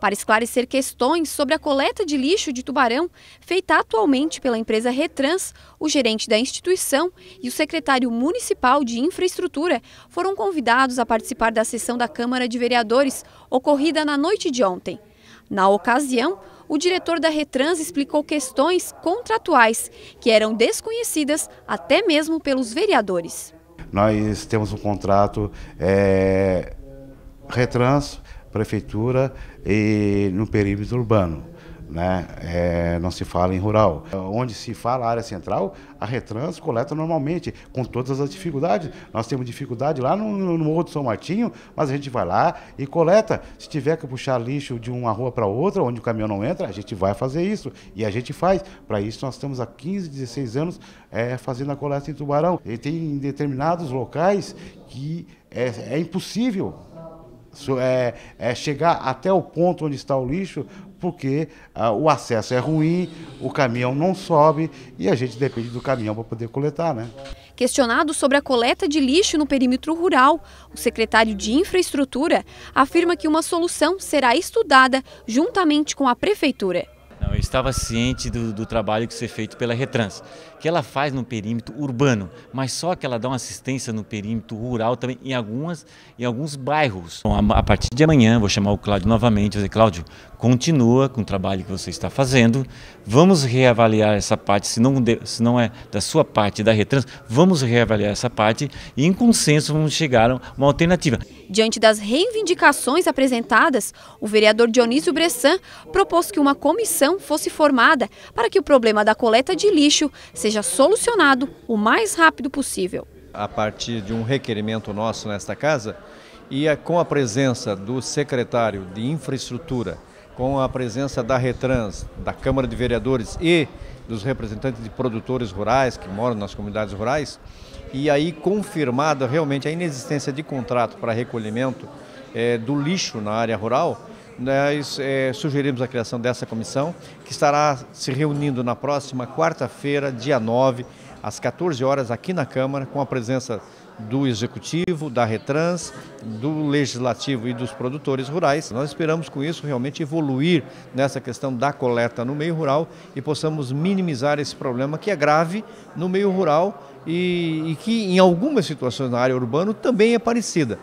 para esclarecer questões sobre a coleta de lixo de tubarão feita atualmente pela empresa Retrans, o gerente da instituição e o secretário municipal de infraestrutura foram convidados a participar da sessão da Câmara de Vereadores ocorrida na noite de ontem. Na ocasião, o diretor da Retrans explicou questões contratuais que eram desconhecidas até mesmo pelos vereadores. Nós temos um contrato é, Retrans prefeitura e no perímetro urbano. Né? É, não se fala em rural. Onde se fala área central, a Retrans coleta normalmente, com todas as dificuldades. Nós temos dificuldade lá no, no Morro do São Martinho, mas a gente vai lá e coleta. Se tiver que puxar lixo de uma rua para outra, onde o caminhão não entra, a gente vai fazer isso. E a gente faz. Para isso, nós estamos há 15, 16 anos é, fazendo a coleta em Tubarão. E tem determinados locais que é, é impossível é, é chegar até o ponto onde está o lixo, porque ah, o acesso é ruim, o caminhão não sobe e a gente depende do caminhão para poder coletar, né? Questionado sobre a coleta de lixo no perímetro rural, o secretário de Infraestrutura afirma que uma solução será estudada juntamente com a prefeitura. Não, eu estava ciente do, do, trabalho que ser é feito pela Retrans, que ela faz no perímetro urbano, mas só que ela dá uma assistência no perímetro rural também em, algumas, em alguns bairros. Bom, a, a, partir de amanhã, vou chamar o Cláudio novamente, vou dizer, Cláudio, continua com o trabalho que você está fazendo, vamos reavaliar essa parte, se não, de, se não é da sua parte da Retrans, vamos reavaliar essa parte e em consenso vamos chegar a uma alternativa. Diante das reivindicações apresentadas, o vereador Dionísio Bressan propôs que uma comissão fosse formada para que o problema da coleta de lixo seja solucionado o mais rápido possível. A partir de um requerimento nosso nesta casa e com a presença do secretário de infraestrutura, com a presença da Retrans, da Câmara de Vereadores e dos representantes de produtores rurais que moram nas comunidades rurais, e aí confirmada realmente a inexistência de contrato para recolhimento é, do lixo na área rural, nós é, sugerimos a criação dessa comissão, que estará se reunindo na próxima quarta-feira, dia 9, às 14 horas, aqui na Câmara, com a presença do Executivo, da Retrans, do Legislativo e dos produtores rurais. Nós esperamos com isso realmente evoluir nessa questão da coleta no meio rural e possamos minimizar esse problema que é grave no meio rural e, e que em algumas situações na área urbana também é parecida.